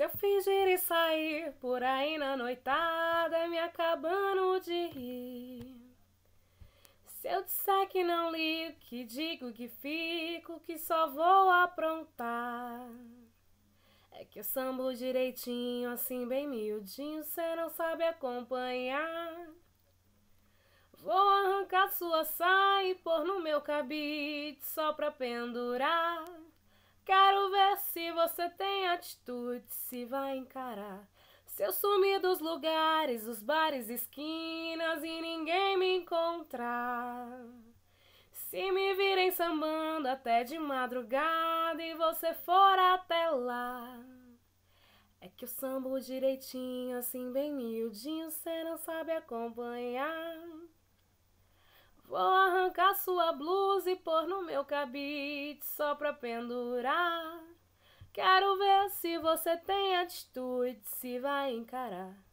Se eu fingir e sair por aí na noitada, me acabando de rir. Se eu disser que não ligo, que digo que fico, que só vou aprontar. É que eu sambo direitinho, assim bem miudinho, cê não sabe acompanhar. Vou arrancar sua saia e pôr no meu cabide só pra pendurar. Quero ver se você tem atitude, se vai encarar. Se eu sumir dos lugares, os bares, esquinas e ninguém me encontrar. Se me virem sambando até de madrugada e você for até lá. É que eu sambo direitinho, assim bem miudinho, cê não sabe acompanhar arrancar sua blusa e pôr no meu cabide só pra pendurar. Quero ver se você tem atitude, se vai encarar.